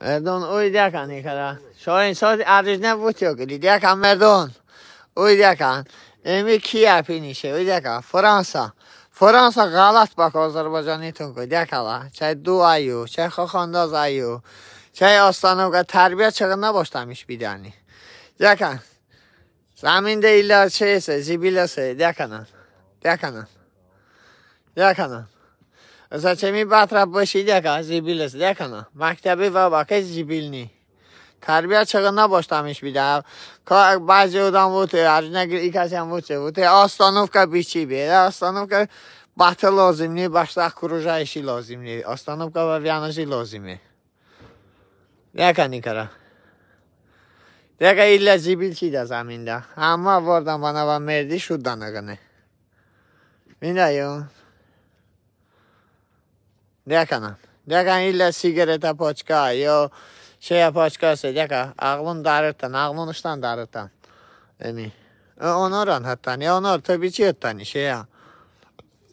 مردون اوی دیکن ای کرا شای این ساز ارزش نبوتی ها گلی دیکن مردون اوی دیکن امی کی اپی نیشه اوی دیکن فرانسا فرانسا غلط با زربجانی تون که دیکن چه دو ایو چه خوخانداز ایو چه آستانو که تربیه چه که نباشتمیش بیدانی دیکن زمین دیلار چه ایسه زیبیل دیکنن دیکنن دیکنن از چه می بات را باشی دیگه زیبیل است دیگه نه و باقی زیبیل نی تربیه چگه نباشت همیش بیده که اگه بازی اودم بوده هرش نگیر ای کسی هم بوده بوده آستانوف که بیچی بیده آستانوف که بات لازم نی باشت اخ کروژایشی لازم نی آستانوف که ویانشی لازمی دیگه نی کرا دیگه ایلی زیبیل چی ده زمین ده همه بردم بنا با مردی شد دنگنه می دیگه Έκαναν. Έκαναν ήλια σίγερετα ποτσικά. Yo şey yapaçkası deka ağlın darırtan, ağlın uçtan darırtan. Yani onoran hatta ne onor tabii ki hatta şey ya.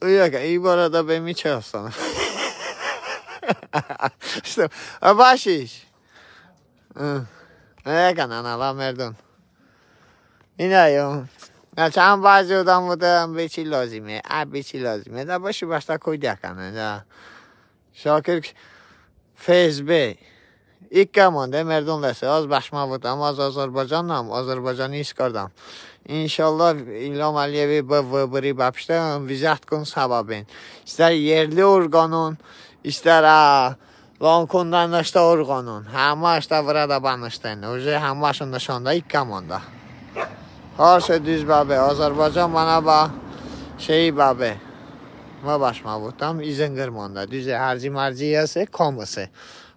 Yok iyi bu arada ben mi çalışsam? işte baş iş. Ne kanan Allah merdun. Minayım. Ya çan bazı odam da bir şey lazım. Abi bir şey lazım. Da başı başta koydu ya kanan. Şakir FSB ilk merdon mərdonləsə az baxmalıdam, az Azərbaycanla, Azərbaycanı isqardam. İnşallah İlham Əliyevi BVB-i bapışda vizat qın sababin. İstər yerli orqanın, istər Lankondan daşda orqanun. Həmə işdə burada banışdın. Oje həməşin nişanda ilk komanda. Hər şey düz babə. Azərbaycan bana bax. Şey babə. و مبوتام ایزنگر مانده دوزه هرزی مرزی هست کامسه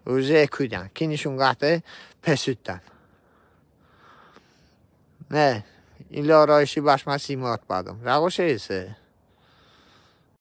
روزه اکویدن کنیشون قطع پسودن نه این لارایشی بشمسی مات بدم رقاشه ایسه